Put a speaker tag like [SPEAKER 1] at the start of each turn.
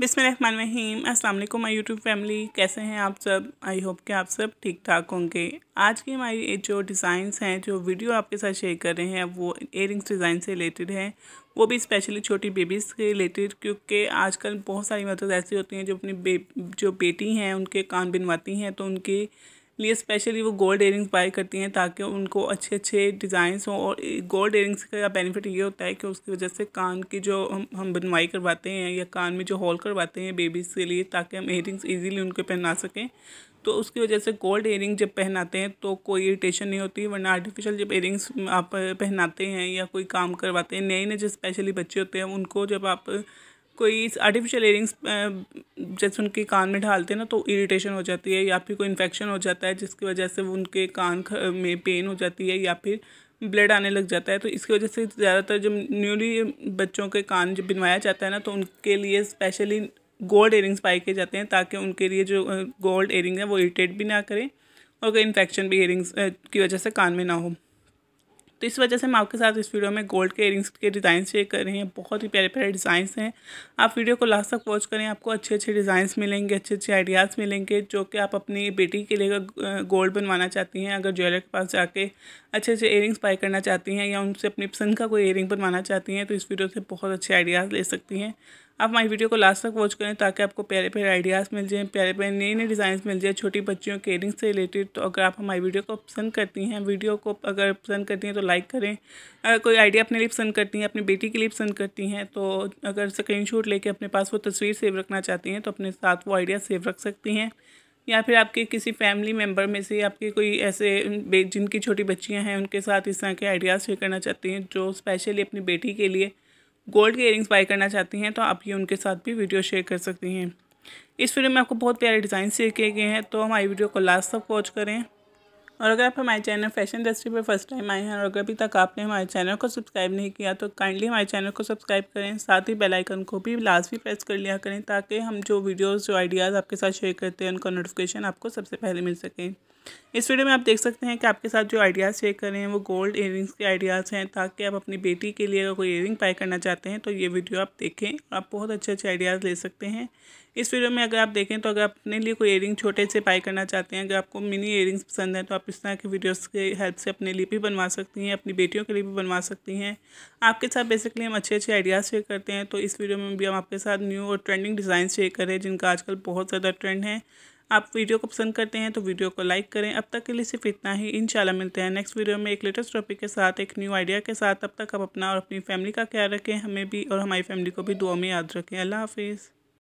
[SPEAKER 1] बिसमीम असल माई YouTube family कैसे हैं आप सब आई होप कि आप सब ठीक ठाक होंगे आज की हमारी जो डिज़ाइंस हैं जो वीडियो आपके साथ शेयर कर रहे हैं वो इयर डिज़ाइन से रिलेटेड हैं वो भी स्पेशली छोटी बेबीज़ के रिलेटेड क्योंकि आजकल बहुत सारी मदद ऐसी होती हैं जो अपनी बे जो बेटी हैं उनके कान बिनवाती हैं तो उनकी लिए स्पेशली वो गोल्ड एयरिंग्स बाय करती हैं ताकि उनको अच्छे अच्छे डिज़ाइंस हों और गोल्ड एयरिंग्स का बेनिफिट ये होता है कि उसकी वजह से कान की जो हम हम बनवाई करवाते हैं या कान में जो हॉल करवाते हैं बेबीज़ के लिए ताकि हम एयरिंग्स ईजीली उनको पहना सकें तो उसकी वजह से गोल्ड एयरिंग जब पहनाते हैं तो कोई इरीटेशन नहीं होती वरना आर्टिफिशियल जब एयरिंग्स आप पहनाते हैं या कोई काम करवाते हैं नए नए जो स्पेशली बच्चे होते हैं उनको जब आप कोई आर्टिफिशियल एयरिंग्स जैसे उनके कान में ढालते हैं ना तो इरिटेशन हो जाती है या फिर कोई इन्फेक्शन हो जाता है जिसकी वजह से उनके कान में पेन हो जाती है या फिर ब्लड आने लग जाता है तो इसकी वजह से ज़्यादातर जब न्यूली बच्चों के कान जब बनवाया जाता है ना तो उनके लिए स्पेशली गोल्ड एयरिंग्स पाए किए जाते हैं ताकि उनके लिए जो गोल्ड एयरिंग है वो इरीटेट भी ना करें और कोई इन्फेक्शन भी एयरिंग्स की वजह से कान में ना हो तो इस वजह से हम आपके साथ इस वीडियो में गोल्ड के इयरिंग्स के डिज़ाइन शेयर कर रहे हैं बहुत ही प्यारे प्यारे डिज़ाइन हैं आप वीडियो को लास्ट तक वॉच करें आपको अच्छे अच्छे डिज़ाइन मिलेंगे अच्छे अच्छे आइडियाज़ मिलेंगे जो कि आप अपनी बेटी के लिए गोल्ड बनवाना चाहती हैं अगर ज्वेलर के पास जाके अच्छे अच्छे इयरिंग्स बाय करना चाहती हैं या उनसे अपनी पसंद का कोई इयरिंग बनवाना चाहती हैं तो इस वीडियो से बहुत अच्छे आइडियाज़ ले सकती हैं आप हमारी वीडियो को लास्ट तक वॉच करें ताकि आपको प्यारे प्यारे आइडियाज़ मिल जाएँ प्यारे प्यारे नए नए डिज़ाइन मिल जाए छोटी बच्चियों के एयरिंग से रिलेटेड तो अगर आप हमारी वीडियो को पसंद करती हैं वीडियो को अगर पसंद करती हैं तो लाइक करें अगर कोई आइडिया अपने लिए पसंद करती हैं अपनी बेटी के लिए पसंद करती हैं तो अगर स्क्रीन शॉट लेकर अपने पास वो तस्वीर सेव रखना चाहती हैं तो अपने साथ वो आइडिया सेव रख सकती हैं या फिर आपके किसी फैमिली मेम्बर में से आपके कोई ऐसे जिनकी छोटी बच्चियाँ हैं उनके साथ इस तरह के आइडियाज़ शेयर करना चाहती हैं जो स्पेशली अपनी बेटी के लिए गोल्ड के इयरिंग्स बाई करना चाहती हैं तो आप ये उनके साथ भी वीडियो शेयर कर सकती हैं इस वीडियो में आपको बहुत प्यारे डिज़ाइन शेयर किए गए हैं तो हमारी वीडियो को लास्ट तक वॉच करें और अगर आप हमारे चैनल फैशन इंडस्ट्री पर फर्स्ट टाइम आए हैं और अगर अभी तक आपने हमारे चैनल को सब्सक्राइब नहीं किया तो काइंडली हमारे चैनल को सब्सक्राइब करें साथ ही बेल आइकन को भी लाजमी प्रेस कर लिया करें ताकि हम जो वीडियोस जो आइडियाज़ आपके साथ शेयर करते हैं उनका नोटिफिकेशन आपको सबसे पहले मिल सके इस वीडियो में आप देख सकते हैं कि आपके साथ जो आइडियाज़ शेयर कर रहे हैं वो गोल्ड इयरिंग्स के आइडियाज़ हैं ताकि आप अपनी बेटी के लिए अगर कोई इयरिंग पाई करना चाहते हैं तो ये वीडियो आप देखें आप बहुत अच्छे अच्छे आइडियाज़ ले सकते हैं इस वीडियो में अगर आप देखें तो अगर आप अपने लिए कोई एयरिंग छोटे से पाई करना चाहते हैं अगर आपको मिनी इयरिंग्स पसंद है तो आप इस तरह के वीडियोस के हेल्प से अपने लिए भी बनवा सकती हैं अपनी बेटियों के लिए भी बनवा सकती हैं आपके साथ बेसिकली हम अच्छे अच्छे आइडियाज़ शेयर करते हैं तो इस वीडियो में भी हम आपके साथ न्यू और ट्रेंडिंग डिज़ाइन शेयर करें जिनका आजकल बहुत ज़्यादा ट्रेंड है आप वीडियो को पसंद करते हैं तो वीडियो को लाइक करें अब तक के लिए सिर्फ इतना ही इंशाल्लाह मिलते हैं नेक्स्ट वीडियो में एक लेटेस्ट टॉपिक के साथ एक न्यू आइडिया के साथ अब तक आप अपना और अपनी फैमिली का ख्याल रखें हमें भी और हमारी फैमिली को भी दुआ में याद रखें अल्लाह हाफिज़